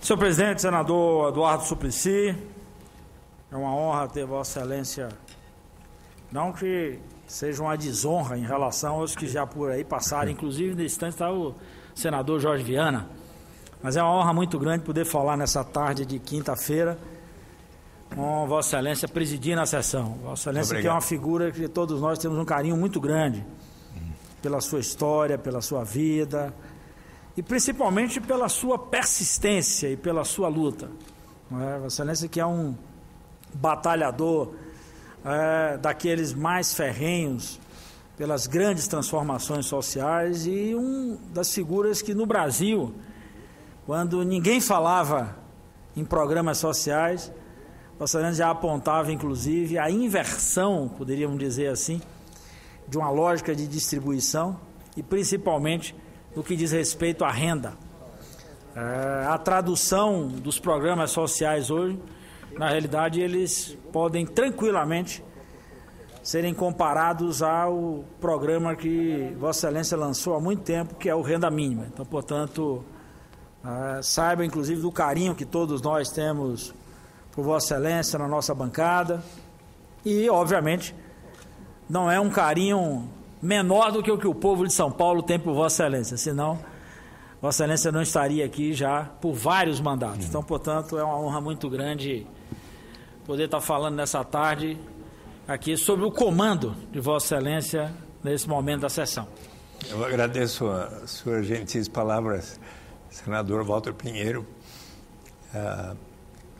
Senhor presidente, senador Eduardo Suplicy, é uma honra ter Vossa Excelência. Não que seja uma desonra em relação aos que já por aí passaram, inclusive nesse instante está o senador Jorge Viana. Mas é uma honra muito grande poder falar nessa tarde de quinta-feira com Vossa Excelência presidindo a sessão. Vossa Excelência que é uma figura que todos nós temos um carinho muito grande pela sua história, pela sua vida, e principalmente pela sua persistência e pela sua luta. É, Vossa Excelência que é um batalhador é, daqueles mais ferrenhos pelas grandes transformações sociais e um das figuras que no Brasil, quando ninguém falava em programas sociais, Vossa Excelência já apontava inclusive a inversão, poderíamos dizer assim, de uma lógica de distribuição e principalmente no que diz respeito à renda. É, a tradução dos programas sociais hoje, na realidade, eles podem tranquilamente serem comparados ao programa que Vossa Excelência lançou há muito tempo, que é o Renda Mínima. Então, portanto, é, saiba inclusive do carinho que todos nós temos por Vossa Excelência na nossa bancada. E, obviamente, não é um carinho menor do que o que o povo de São Paulo tem por Vossa Excelência, senão Vossa Excelência não estaria aqui já por vários mandatos. Então, portanto, é uma honra muito grande poder estar falando nessa tarde aqui sobre o comando de Vossa Excelência nesse momento da sessão. Eu agradeço as suas gentis palavras, senador Walter Pinheiro. Ah,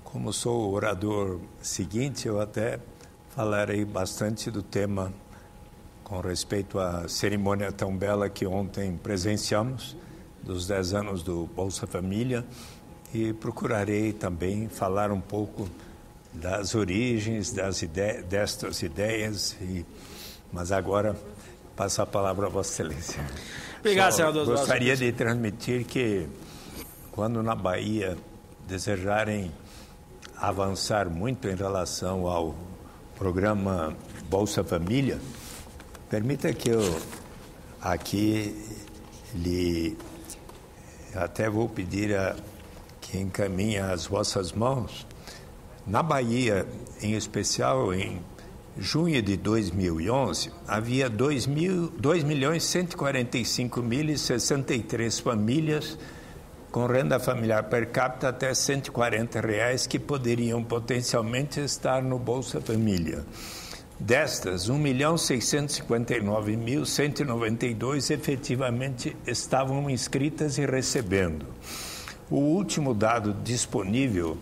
como sou o orador seguinte, eu até falarei bastante do tema com respeito à cerimônia tão bela que ontem presenciamos, dos 10 anos do Bolsa Família, e procurarei também falar um pouco das origens das ide destas ideias, e, mas agora passo a palavra a Vossa Excelência. Obrigado, Só senador. Gostaria de transmitir que, quando na Bahia desejarem avançar muito em relação ao programa Bolsa Família, Permita que eu aqui lhe até vou pedir a que encaminhe as vossas mãos na Bahia, em especial em junho de 2011, havia 2 milhões 145 famílias com renda familiar per capita até 140 reais que poderiam potencialmente estar no Bolsa Família. Destas, 1.659.192 efetivamente estavam inscritas e recebendo. O último dado disponível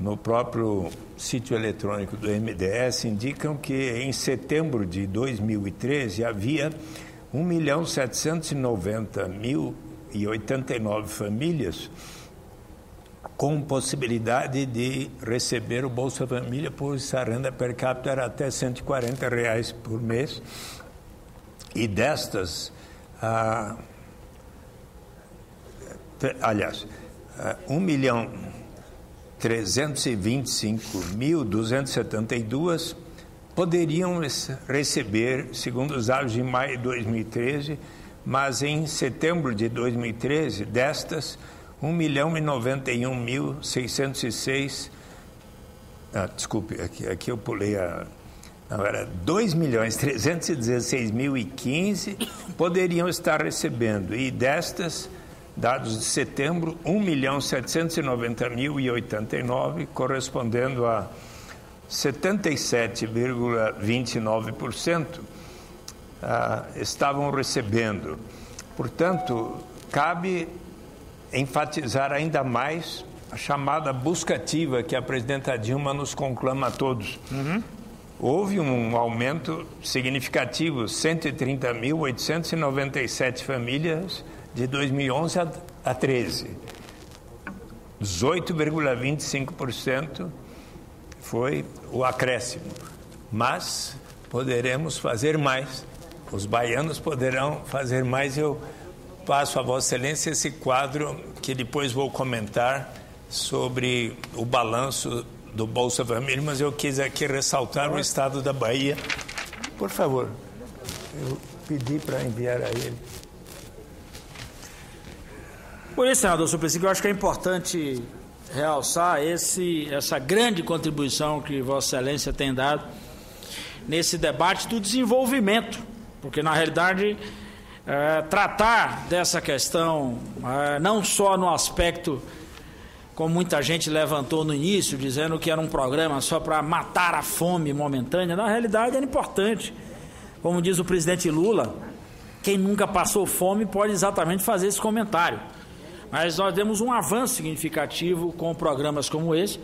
no próprio sítio eletrônico do MDS indicam que em setembro de 2013 havia 1.790.089 famílias com possibilidade de receber o Bolsa Família, pois a renda per capita era até 140 reais por mês. E destas, ah, aliás, ah, 1 milhão 325.272 poderiam receber, segundo os dados de maio de 2013, mas em setembro de 2013, destas, 1 milhão e 91 mil 606. Ah, desculpe, aqui, aqui eu pulei a. Não, era 2 milhões 316 mil e 15 poderiam estar recebendo. E destas, dados de setembro, 1 milhão 790 mil e 89, correspondendo a 77,29% ah, estavam recebendo. Portanto, cabe enfatizar ainda mais a chamada busca ativa que a presidenta Dilma nos conclama a todos. Uhum. Houve um aumento significativo, 130.897 famílias de 2011 a, a 13. 18,25% foi o acréscimo. Mas poderemos fazer mais. Os baianos poderão fazer mais. Eu passo a Vossa Excelência esse quadro que depois vou comentar sobre o balanço do Bolsa Família. mas eu quis aqui ressaltar o estado da Bahia. Por favor, eu pedi para enviar a ele. Por isso, senador Suplicy, eu acho que é importante realçar esse, essa grande contribuição que Vossa Excelência tem dado nesse debate do desenvolvimento, porque na realidade é, tratar dessa questão, é, não só no aspecto, como muita gente levantou no início, dizendo que era um programa só para matar a fome momentânea, na realidade era importante. Como diz o presidente Lula, quem nunca passou fome pode exatamente fazer esse comentário. Mas nós demos um avanço significativo com programas como esse,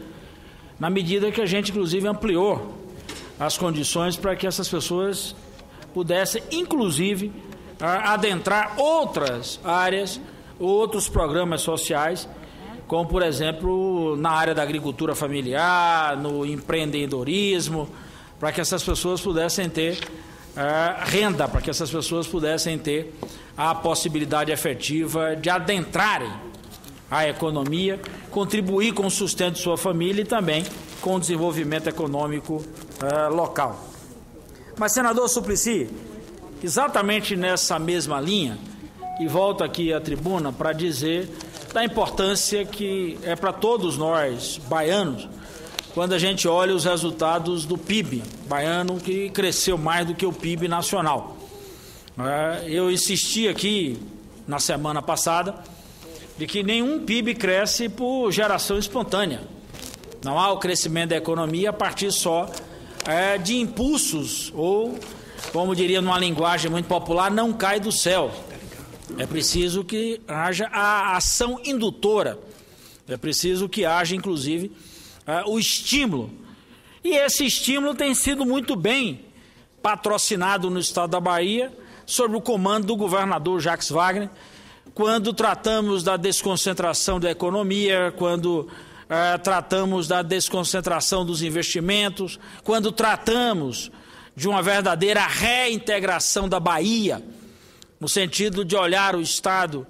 na medida que a gente, inclusive, ampliou as condições para que essas pessoas pudessem, inclusive, adentrar outras áreas, outros programas sociais, como, por exemplo, na área da agricultura familiar, no empreendedorismo, para que essas pessoas pudessem ter uh, renda, para que essas pessoas pudessem ter a possibilidade efetiva de adentrarem a economia, contribuir com o sustento de sua família e também com o desenvolvimento econômico uh, local. Mas, senador Suplicy, exatamente nessa mesma linha e volto aqui à tribuna para dizer da importância que é para todos nós baianos quando a gente olha os resultados do PIB baiano que cresceu mais do que o PIB nacional. É? Eu insisti aqui na semana passada de que nenhum PIB cresce por geração espontânea. Não há o crescimento da economia a partir só é, de impulsos ou como diria numa linguagem muito popular, não cai do céu. É preciso que haja a ação indutora. É preciso que haja, inclusive, ah, o estímulo. E esse estímulo tem sido muito bem patrocinado no estado da Bahia, sob o comando do governador Jacques Wagner, quando tratamos da desconcentração da economia, quando ah, tratamos da desconcentração dos investimentos, quando tratamos de uma verdadeira reintegração da Bahia, no sentido de olhar o Estado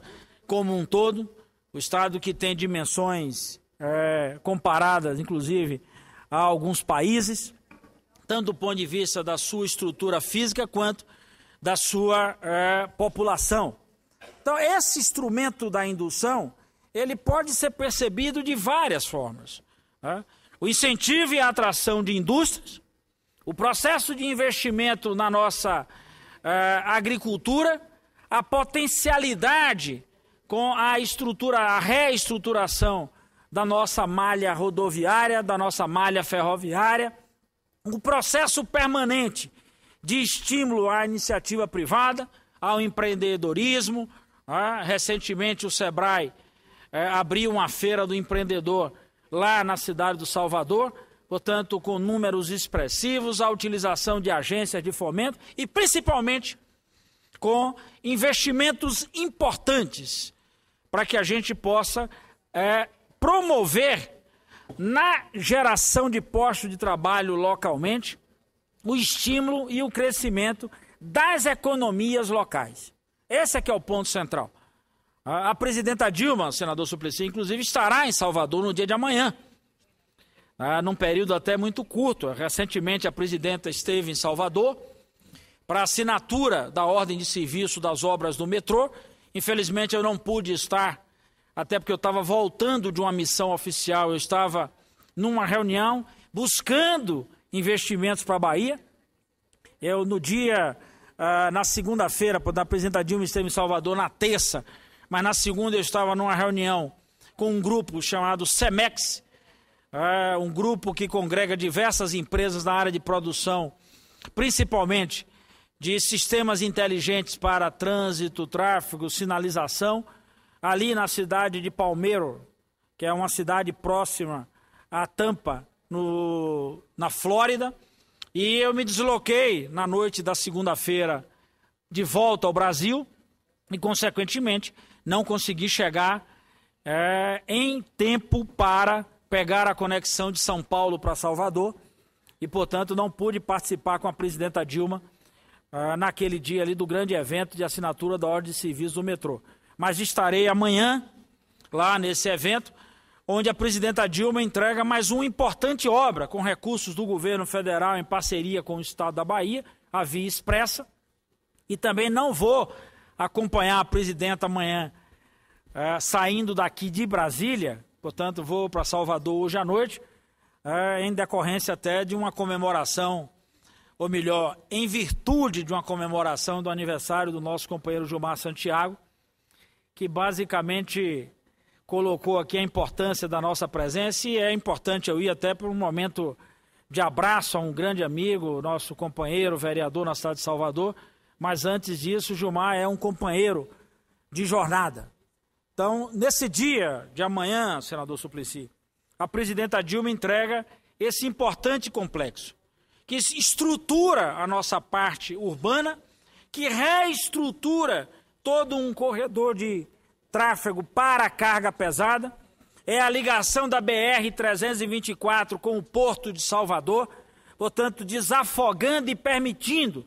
como um todo, o Estado que tem dimensões é, comparadas, inclusive, a alguns países, tanto do ponto de vista da sua estrutura física quanto da sua é, população. Então, esse instrumento da indução, ele pode ser percebido de várias formas. Né? O incentivo e a atração de indústrias, o processo de investimento na nossa eh, agricultura, a potencialidade com a estrutura, a reestruturação da nossa malha rodoviária, da nossa malha ferroviária, o processo permanente de estímulo à iniciativa privada, ao empreendedorismo. Né? recentemente o Sebrae eh, abriu uma feira do empreendedor lá na cidade do Salvador portanto, com números expressivos, a utilização de agências de fomento e, principalmente, com investimentos importantes para que a gente possa é, promover na geração de postos de trabalho localmente o estímulo e o crescimento das economias locais. Esse é que é o ponto central. A presidenta Dilma, senador Suplicy, inclusive, estará em Salvador no dia de amanhã. Ah, num período até muito curto. Recentemente, a presidenta esteve em Salvador para assinatura da ordem de serviço das obras do metrô. Infelizmente, eu não pude estar, até porque eu estava voltando de uma missão oficial, eu estava numa reunião buscando investimentos para a Bahia. Eu, no dia, ah, na segunda-feira, da presidenta Dilma esteve em Salvador, na terça, mas na segunda eu estava numa reunião com um grupo chamado SEMEX, é um grupo que congrega diversas empresas na área de produção, principalmente de sistemas inteligentes para trânsito, tráfego, sinalização, ali na cidade de Palmeiro, que é uma cidade próxima à Tampa, no, na Flórida. E eu me desloquei na noite da segunda-feira de volta ao Brasil e, consequentemente, não consegui chegar é, em tempo para pegar a conexão de São Paulo para Salvador e, portanto, não pude participar com a presidenta Dilma ah, naquele dia ali do grande evento de assinatura da ordem de serviço do metrô. Mas estarei amanhã lá nesse evento, onde a presidenta Dilma entrega mais uma importante obra com recursos do governo federal em parceria com o estado da Bahia, a Via Expressa. E também não vou acompanhar a presidenta amanhã ah, saindo daqui de Brasília, Portanto, vou para Salvador hoje à noite, é, em decorrência até de uma comemoração, ou melhor, em virtude de uma comemoração do aniversário do nosso companheiro Gilmar Santiago, que basicamente colocou aqui a importância da nossa presença e é importante eu ir até para um momento de abraço a um grande amigo, nosso companheiro, vereador na cidade de Salvador, mas antes disso, Gilmar é um companheiro de jornada. Então, nesse dia de amanhã, senador Suplicy, a presidenta Dilma entrega esse importante complexo, que estrutura a nossa parte urbana, que reestrutura todo um corredor de tráfego para carga pesada, é a ligação da BR-324 com o Porto de Salvador, portanto, desafogando e permitindo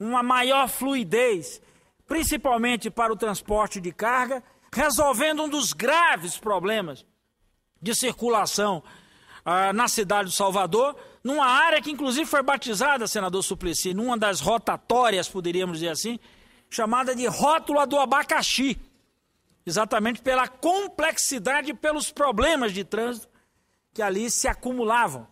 uma maior fluidez, principalmente para o transporte de carga resolvendo um dos graves problemas de circulação ah, na cidade do Salvador, numa área que inclusive foi batizada, senador Suplicy, numa das rotatórias, poderíamos dizer assim, chamada de rótula do abacaxi, exatamente pela complexidade e pelos problemas de trânsito que ali se acumulavam.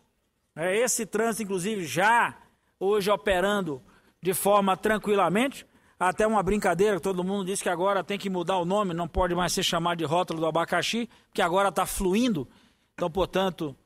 É, esse trânsito, inclusive, já hoje operando de forma tranquilamente, até uma brincadeira, todo mundo diz que agora tem que mudar o nome, não pode mais ser chamado de rótulo do abacaxi, que agora está fluindo. Então, portanto,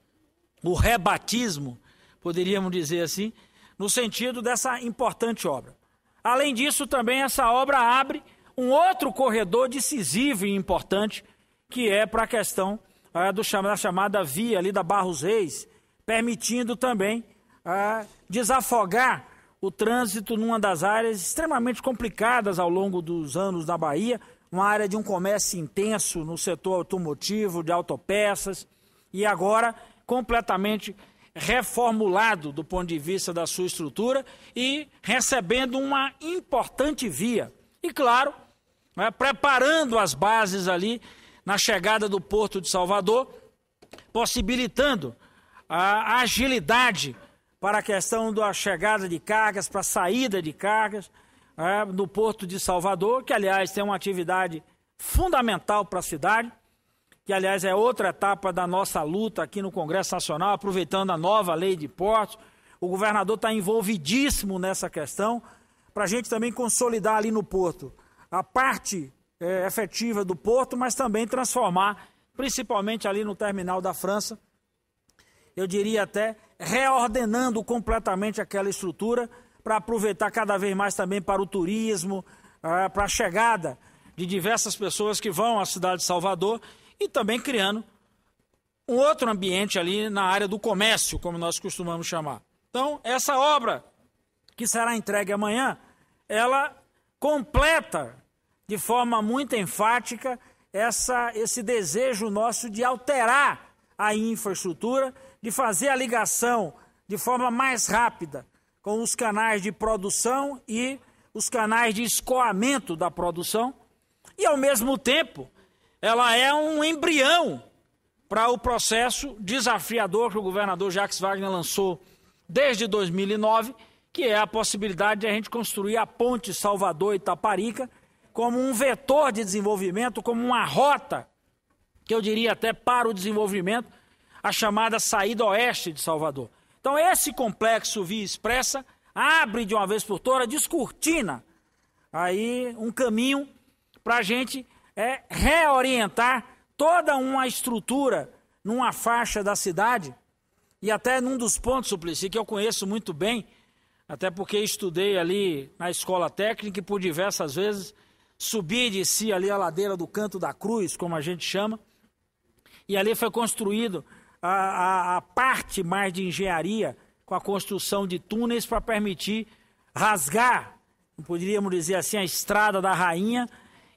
o rebatismo, poderíamos dizer assim, no sentido dessa importante obra. Além disso, também essa obra abre um outro corredor decisivo e importante, que é para a questão ah, do, da chamada via ali da Barros Reis, permitindo também ah, desafogar o trânsito numa das áreas extremamente complicadas ao longo dos anos na Bahia, uma área de um comércio intenso no setor automotivo, de autopeças, e agora completamente reformulado do ponto de vista da sua estrutura e recebendo uma importante via. E claro, né, preparando as bases ali na chegada do Porto de Salvador, possibilitando a agilidade para a questão da chegada de cargas, para a saída de cargas é, no Porto de Salvador, que, aliás, tem uma atividade fundamental para a cidade, que, aliás, é outra etapa da nossa luta aqui no Congresso Nacional, aproveitando a nova lei de portos. O governador está envolvidíssimo nessa questão, para a gente também consolidar ali no Porto a parte é, efetiva do Porto, mas também transformar, principalmente ali no terminal da França, eu diria até reordenando completamente aquela estrutura para aproveitar cada vez mais também para o turismo, ah, para a chegada de diversas pessoas que vão à cidade de Salvador e também criando um outro ambiente ali na área do comércio, como nós costumamos chamar. Então, essa obra que será entregue amanhã, ela completa de forma muito enfática essa, esse desejo nosso de alterar a infraestrutura de fazer a ligação de forma mais rápida com os canais de produção e os canais de escoamento da produção, e ao mesmo tempo ela é um embrião para o processo desafiador que o governador Jacques Wagner lançou desde 2009, que é a possibilidade de a gente construir a ponte Salvador-Itaparica como um vetor de desenvolvimento, como uma rota, que eu diria até para o desenvolvimento, a chamada saída oeste de Salvador. Então, esse complexo via expressa abre de uma vez por toda, descortina aí um caminho para a gente é, reorientar toda uma estrutura numa faixa da cidade e até num dos pontos, Suplicy, que eu conheço muito bem, até porque estudei ali na escola técnica e por diversas vezes subi de si ali a ladeira do canto da cruz, como a gente chama, e ali foi construído a, a, a parte mais de engenharia com a construção de túneis para permitir rasgar, poderíamos dizer assim, a estrada da rainha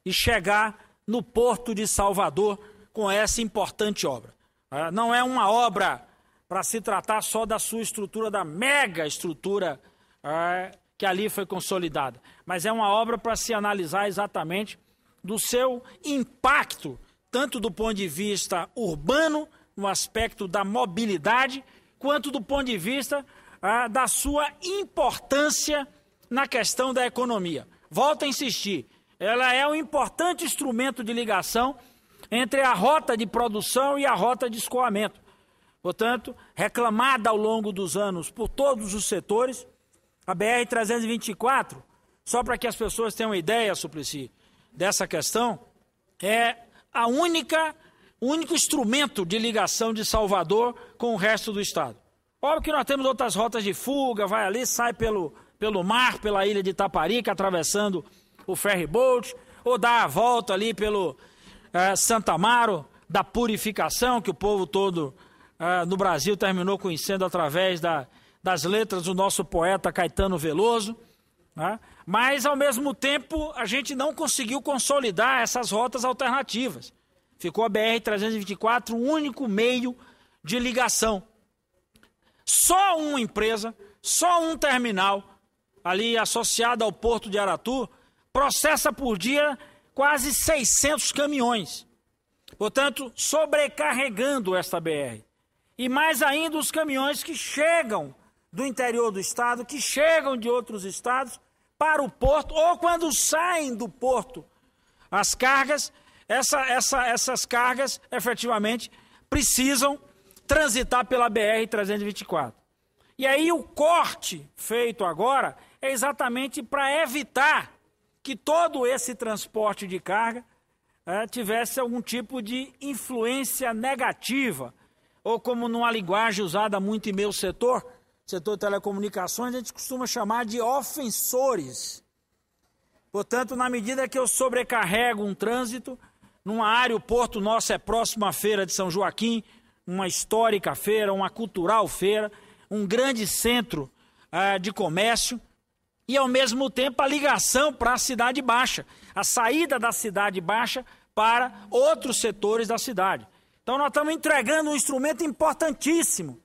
e chegar no porto de Salvador com essa importante obra. Né? Não é uma obra para se tratar só da sua estrutura, da mega estrutura é, que ali foi consolidada, mas é uma obra para se analisar exatamente do seu impacto, tanto do ponto de vista urbano no aspecto da mobilidade, quanto do ponto de vista ah, da sua importância na questão da economia. Volto a insistir, ela é um importante instrumento de ligação entre a rota de produção e a rota de escoamento. Portanto, reclamada ao longo dos anos por todos os setores, a BR-324, só para que as pessoas tenham ideia, Suplicy, dessa questão, é a única o único instrumento de ligação de Salvador com o resto do estado. Óbvio que nós temos outras rotas de fuga, vai ali, sai pelo, pelo mar, pela ilha de Itaparica, atravessando o ferry boat, ou dá a volta ali pelo é, Santa Amaro, da purificação, que o povo todo é, no Brasil terminou conhecendo através da, das letras do nosso poeta Caetano Veloso. Né? Mas, ao mesmo tempo, a gente não conseguiu consolidar essas rotas alternativas. Ficou a BR-324 o único meio de ligação. Só uma empresa, só um terminal ali associado ao porto de Aratu processa por dia quase 600 caminhões. Portanto, sobrecarregando esta BR. E mais ainda os caminhões que chegam do interior do estado, que chegam de outros estados para o porto ou quando saem do porto. As cargas essa, essa, essas cargas, efetivamente, precisam transitar pela BR-324. E aí o corte feito agora é exatamente para evitar que todo esse transporte de carga é, tivesse algum tipo de influência negativa, ou como numa linguagem usada muito em meu setor, setor de telecomunicações, a gente costuma chamar de ofensores. Portanto, na medida que eu sobrecarrego um trânsito, numa área, o Porto Nosso é próximo à Feira de São Joaquim, uma histórica feira, uma cultural feira, um grande centro é, de comércio e, ao mesmo tempo, a ligação para a Cidade Baixa, a saída da Cidade Baixa para outros setores da cidade. Então, nós estamos entregando um instrumento importantíssimo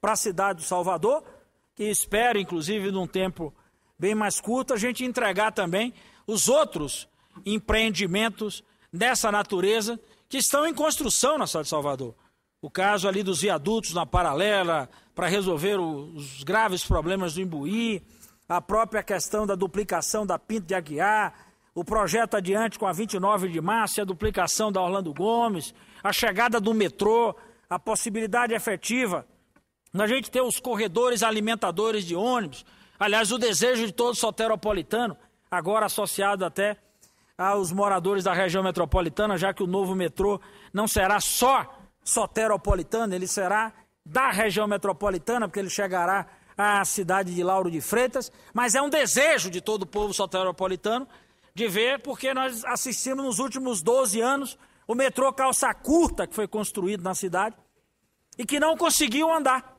para a cidade do Salvador, que espero, inclusive, num tempo bem mais curto, a gente entregar também os outros empreendimentos dessa natureza que estão em construção na cidade de Salvador. O caso ali dos viadutos na paralela, para resolver os graves problemas do Imbuí, a própria questão da duplicação da Pinto de Aguiar, o projeto adiante com a 29 de março, a duplicação da Orlando Gomes, a chegada do metrô, a possibilidade efetiva da gente ter os corredores alimentadores de ônibus. Aliás, o desejo de todo soteropolitano, agora associado até aos moradores da região metropolitana, já que o novo metrô não será só soteropolitano, ele será da região metropolitana, porque ele chegará à cidade de Lauro de Freitas, mas é um desejo de todo o povo soteropolitano de ver, porque nós assistimos nos últimos 12 anos o metrô calça curta que foi construído na cidade e que não conseguiu andar.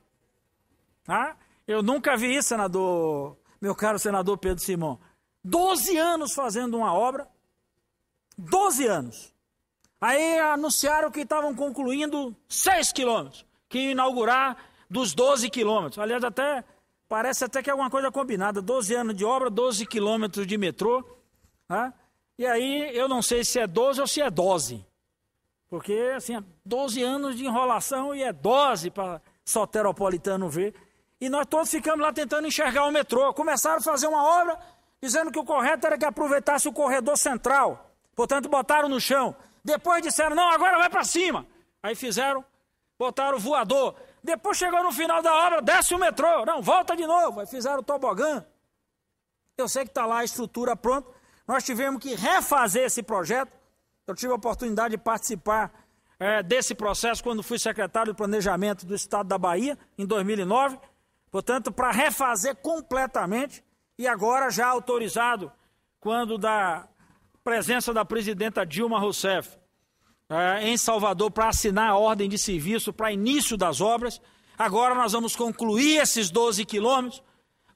Ah, eu nunca vi isso, senador, meu caro senador Pedro Simão. 12 anos fazendo uma obra 12 anos. Aí anunciaram que estavam concluindo 6 quilômetros, que ia inaugurar dos 12 quilômetros. Aliás, até parece até que é alguma coisa combinada. 12 anos de obra, 12 quilômetros de metrô. Né? E aí eu não sei se é 12 ou se é 12. Porque, assim, 12 anos de enrolação e é 12 para soteropolitano ver. E nós todos ficamos lá tentando enxergar o metrô. Começaram a fazer uma obra dizendo que o correto era que aproveitasse o corredor central. Portanto, botaram no chão. Depois disseram: não, agora vai para cima. Aí fizeram, botaram o voador. Depois chegou no final da obra, desce o metrô. Não, volta de novo. Aí fizeram o tobogã. Eu sei que está lá a estrutura pronta. Nós tivemos que refazer esse projeto. Eu tive a oportunidade de participar é, desse processo quando fui secretário de Planejamento do Estado da Bahia, em 2009. Portanto, para refazer completamente. E agora já autorizado, quando da presença da presidenta Dilma Rousseff é, em Salvador para assinar a ordem de serviço para início das obras. Agora nós vamos concluir esses 12 quilômetros,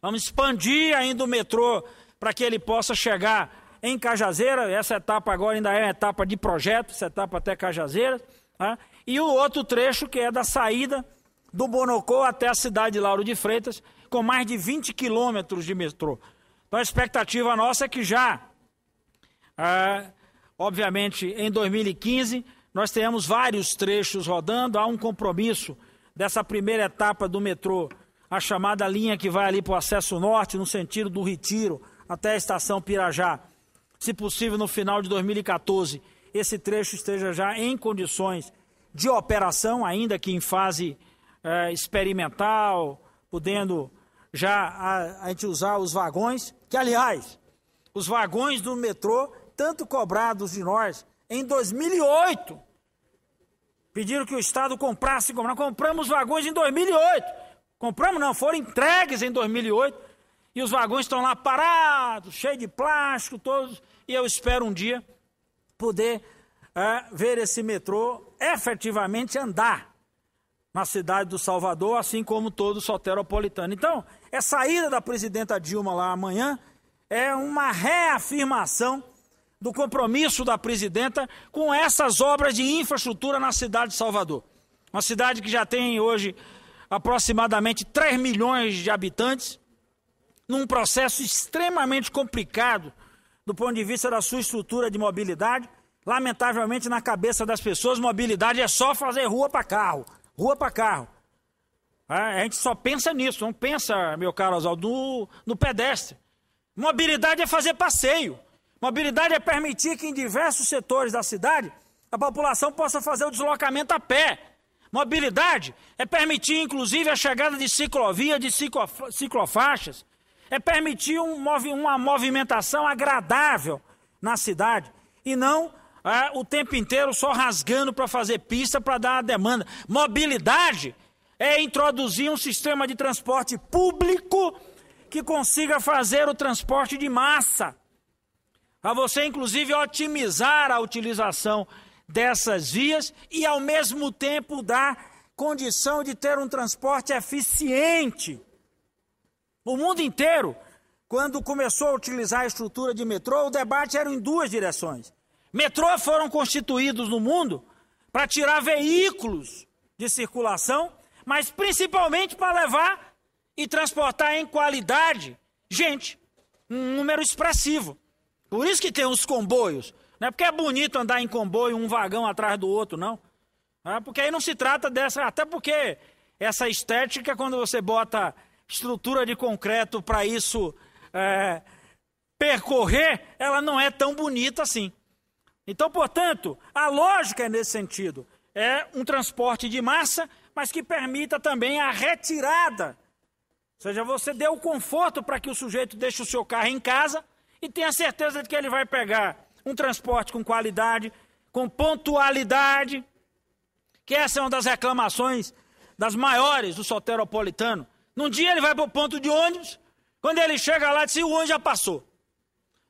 vamos expandir ainda o metrô para que ele possa chegar em Cajazeira. Essa etapa agora ainda é uma etapa de projeto, essa etapa até Cajazeira. Tá? E o outro trecho que é da saída do Bonocô até a cidade de Lauro de Freitas, com mais de 20 quilômetros de metrô. Então a expectativa nossa é que já ah, obviamente, em 2015, nós teremos vários trechos rodando, há um compromisso dessa primeira etapa do metrô, a chamada linha que vai ali para o acesso norte, no sentido do Retiro até a estação Pirajá. Se possível, no final de 2014, esse trecho esteja já em condições de operação, ainda que em fase eh, experimental, podendo já a, a gente usar os vagões, que aliás, os vagões do metrô tanto cobrados de nós em 2008. Pediram que o Estado comprasse e comprasse. Compramos vagões em 2008. Compramos, não, foram entregues em 2008. E os vagões estão lá parados, cheios de plástico, todos. E eu espero um dia poder é, ver esse metrô efetivamente andar na cidade do Salvador, assim como todo o soteropolitano. Então, essa ida da presidenta Dilma lá amanhã é uma reafirmação do compromisso da presidenta com essas obras de infraestrutura na cidade de Salvador. Uma cidade que já tem hoje aproximadamente 3 milhões de habitantes, num processo extremamente complicado do ponto de vista da sua estrutura de mobilidade. Lamentavelmente, na cabeça das pessoas, mobilidade é só fazer rua para carro, rua para carro. É, a gente só pensa nisso, não pensa, meu caro Oswaldo, no, no pedestre. Mobilidade é fazer passeio. Mobilidade é permitir que em diversos setores da cidade a população possa fazer o deslocamento a pé. Mobilidade é permitir, inclusive, a chegada de ciclovia, de ciclofaixas. É permitir um, uma movimentação agradável na cidade. E não é, o tempo inteiro só rasgando para fazer pista para dar a demanda. Mobilidade é introduzir um sistema de transporte público que consiga fazer o transporte de massa a você, inclusive, otimizar a utilização dessas vias e, ao mesmo tempo, dar condição de ter um transporte eficiente. O mundo inteiro, quando começou a utilizar a estrutura de metrô, o debate era em duas direções. Metrô foram constituídos no mundo para tirar veículos de circulação, mas principalmente para levar e transportar em qualidade gente, um número expressivo. Por isso que tem uns comboios. Não é porque é bonito andar em comboio, um vagão atrás do outro, não. É porque aí não se trata dessa. Até porque essa estética, quando você bota estrutura de concreto para isso é, percorrer, ela não é tão bonita assim. Então, portanto, a lógica é nesse sentido. É um transporte de massa, mas que permita também a retirada. Ou seja, você deu o conforto para que o sujeito deixe o seu carro em casa e tenha certeza de que ele vai pegar um transporte com qualidade, com pontualidade, que essa é uma das reclamações das maiores do soteropolitano. Num dia ele vai para o ponto de ônibus, quando ele chega lá, diz: o ônibus já passou.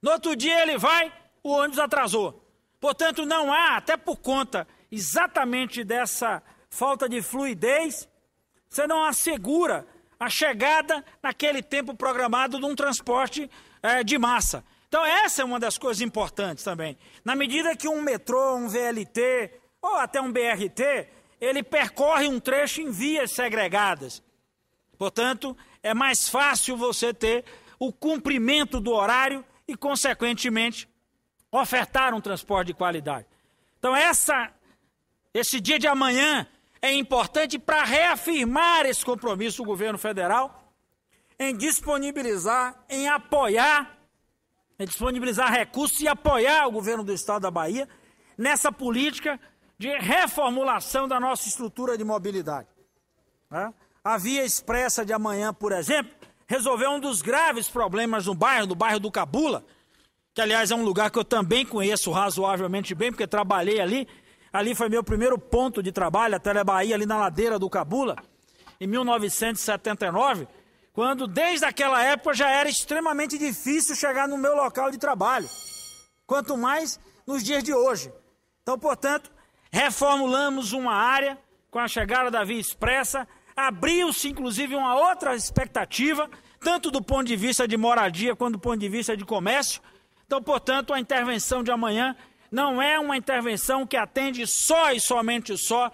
No outro dia ele vai, o ônibus atrasou. Portanto, não há, até por conta exatamente dessa falta de fluidez, você não assegura a chegada naquele tempo programado de um transporte é, de massa. Então, essa é uma das coisas importantes também. Na medida que um metrô, um VLT ou até um BRT, ele percorre um trecho em vias segregadas. Portanto, é mais fácil você ter o cumprimento do horário e, consequentemente, ofertar um transporte de qualidade. Então, essa, esse dia de amanhã é importante para reafirmar esse compromisso do governo federal em disponibilizar, em apoiar, em disponibilizar recursos e apoiar o governo do estado da Bahia nessa política de reformulação da nossa estrutura de mobilidade. Né? A Via Expressa de amanhã, por exemplo, resolveu um dos graves problemas no bairro, do bairro do Cabula, que aliás é um lugar que eu também conheço razoavelmente bem, porque trabalhei ali. Ali foi meu primeiro ponto de trabalho, a Telebahia, ali na ladeira do Cabula, em 1979. Quando desde aquela época já era extremamente difícil chegar no meu local de trabalho. Quanto mais nos dias de hoje. Então, portanto, reformulamos uma área com a chegada da Via Expressa, abriu-se inclusive uma outra expectativa, tanto do ponto de vista de moradia quanto do ponto de vista de comércio. Então, portanto, a intervenção de amanhã não é uma intervenção que atende só e somente só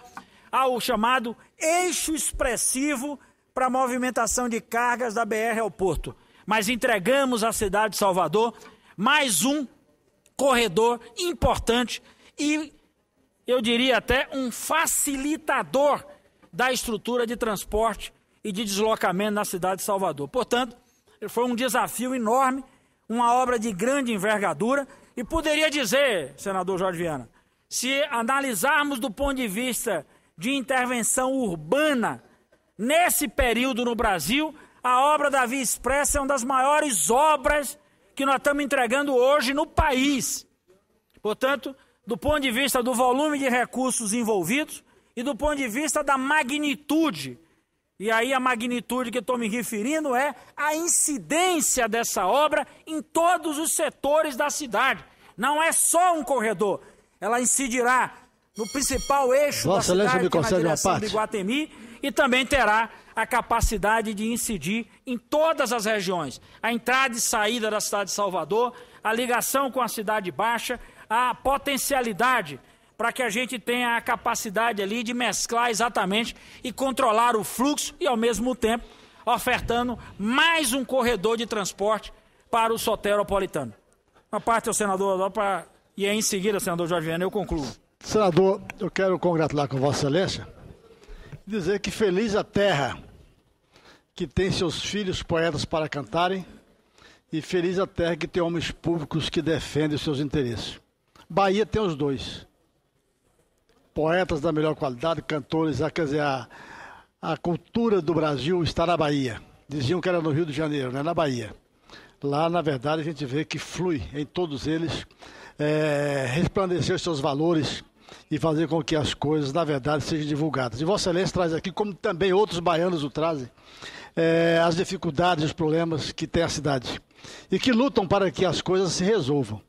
ao chamado eixo expressivo para a movimentação de cargas da BR ao porto, mas entregamos à cidade de Salvador mais um corredor importante e, eu diria até, um facilitador da estrutura de transporte e de deslocamento na cidade de Salvador. Portanto, foi um desafio enorme, uma obra de grande envergadura, e poderia dizer, senador Jorge Viana, se analisarmos do ponto de vista de intervenção urbana Nesse período no Brasil, a obra da Via Expressa é uma das maiores obras que nós estamos entregando hoje no país. Portanto, do ponto de vista do volume de recursos envolvidos e do ponto de vista da magnitude, e aí a magnitude que estou me referindo é a incidência dessa obra em todos os setores da cidade. Não é só um corredor, ela incidirá no principal eixo da cidade, que é na direção uma parte e também terá a capacidade de incidir em todas as regiões. A entrada e saída da cidade de Salvador, a ligação com a cidade baixa, a potencialidade para que a gente tenha a capacidade ali de mesclar exatamente e controlar o fluxo e ao mesmo tempo ofertando mais um corredor de transporte para o soteropolitano. Uma parte é o senador Adopa e em seguida, senador Jorge Viana, eu concluo. Senador, eu quero congratular com Vossa Excelência dizer que feliz a terra que tem seus filhos poetas para cantarem e feliz a terra que tem homens públicos que defendem os seus interesses. Bahia tem os dois. Poetas da melhor qualidade, cantores, quer dizer, a, a cultura do Brasil está na Bahia. Diziam que era no Rio de Janeiro, né? Na Bahia. Lá, na verdade, a gente vê que flui em todos eles é, resplandecer seus valores, e fazer com que as coisas, na verdade, sejam divulgadas. E Vossa Excelência traz aqui, como também outros baianos o trazem, é, as dificuldades, os problemas que tem a cidade e que lutam para que as coisas se resolvam.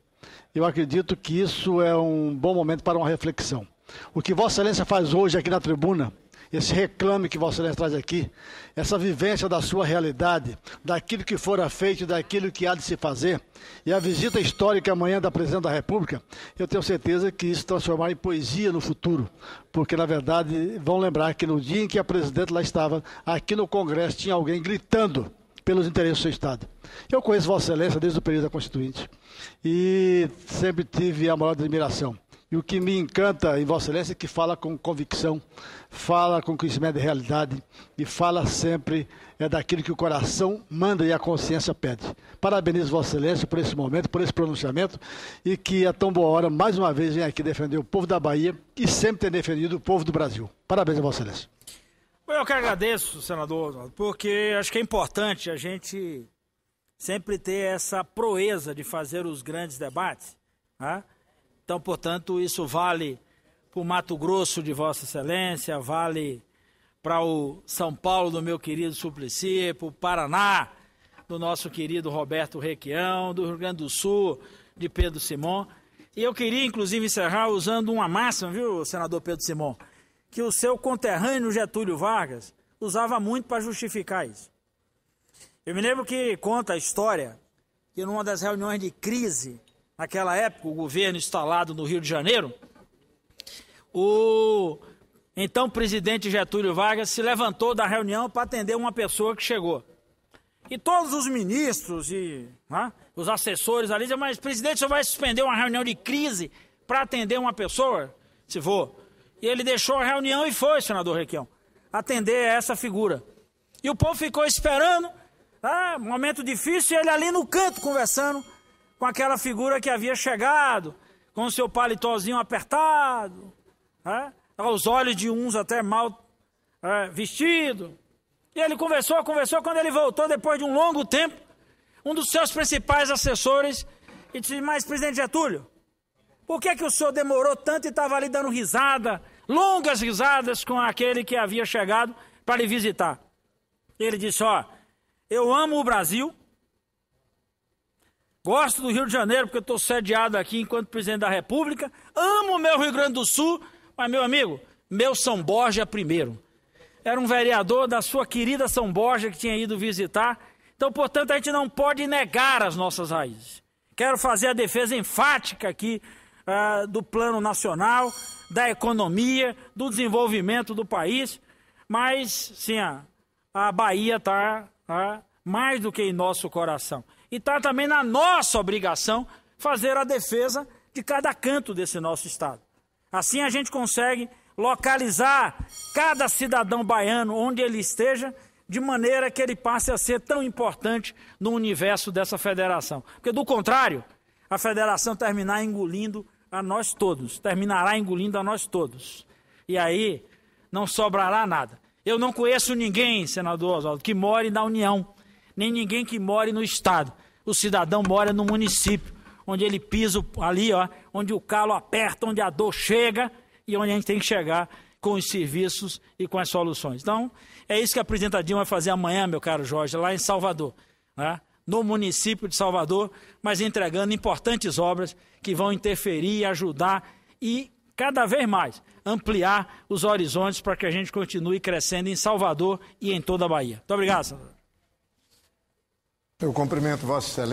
Eu acredito que isso é um bom momento para uma reflexão. O que Vossa Excelência faz hoje aqui na tribuna esse reclame que Vossa Excelência traz aqui, essa vivência da sua realidade, daquilo que fora feito, daquilo que há de se fazer, e a visita histórica amanhã da Presidente da República, eu tenho certeza que isso transformará em poesia no futuro, porque na verdade vão lembrar que no dia em que a Presidente lá estava, aqui no Congresso tinha alguém gritando pelos interesses do seu Estado. Eu conheço Vossa Excelência desde o período da Constituinte e sempre tive a maior admiração. E o que me encanta em Vossa Excelência é que fala com convicção, fala com conhecimento de realidade e fala sempre é daquilo que o coração manda e a consciência pede. Parabenizo Vossa Excelência por esse momento, por esse pronunciamento e que a tão boa hora, mais uma vez, vem aqui defender o povo da Bahia e sempre tem defendido o povo do Brasil. Parabéns a Vossa Excelência. Eu que agradeço, senador, porque acho que é importante a gente sempre ter essa proeza de fazer os grandes debates. Né? Então, portanto, isso vale para o Mato Grosso de Vossa Excelência, vale para o São Paulo do meu querido Suplicy, para o Paraná do nosso querido Roberto Requião, do Rio Grande do Sul de Pedro Simon. E eu queria, inclusive, encerrar usando uma máxima, viu, senador Pedro Simon, que o seu conterrâneo Getúlio Vargas usava muito para justificar isso. Eu me lembro que conta a história que numa das reuniões de crise naquela época, o governo instalado no Rio de Janeiro, o então presidente Getúlio Vargas se levantou da reunião para atender uma pessoa que chegou. E todos os ministros e né, os assessores ali diziam, mas presidente, você vai suspender uma reunião de crise para atender uma pessoa? Se vou. E ele deixou a reunião e foi, senador Requião, atender essa figura. E o povo ficou esperando, ah, momento difícil, e ele ali no canto conversando com aquela figura que havia chegado, com o seu paletózinho apertado, né? aos olhos de uns até mal é, vestido. E ele conversou, conversou, quando ele voltou, depois de um longo tempo, um dos seus principais assessores, e disse, mas presidente Getúlio, por que, que o senhor demorou tanto e estava ali dando risada, longas risadas com aquele que havia chegado para lhe visitar? Ele disse, ó, eu amo o Brasil, Gosto do Rio de Janeiro porque eu estou sediado aqui enquanto presidente da República. Amo o meu Rio Grande do Sul, mas meu amigo, meu São Borja primeiro. Era um vereador da sua querida São Borja que tinha ido visitar. Então, portanto, a gente não pode negar as nossas raízes. Quero fazer a defesa enfática aqui uh, do plano nacional, da economia, do desenvolvimento do país. Mas, sim, a, Bahia está tá mais do que em nosso coração e está também na nossa obrigação fazer a defesa de cada canto desse nosso Estado. Assim a gente consegue localizar cada cidadão baiano onde ele esteja, de maneira que ele passe a ser tão importante no universo dessa federação. Porque, do contrário, a federação terminará engolindo a nós todos, terminará engolindo a nós todos. E aí não sobrará nada. Eu não conheço ninguém, senador Oswaldo, que more na União nem ninguém que more no estado. O cidadão mora no município, onde ele pisa ali, ó, onde o calo aperta, onde a dor chega e onde a gente tem que chegar com os serviços e com as soluções. Então, é isso que a presidenta Dilma vai fazer amanhã, meu caro Jorge, lá em Salvador, né? no município de Salvador, mas entregando importantes obras que vão interferir, ajudar e cada vez mais ampliar os horizontes para que a gente continue crescendo em Salvador e em toda a Bahia. Muito obrigado, senador. Eu cumprimento Vossa Excelência.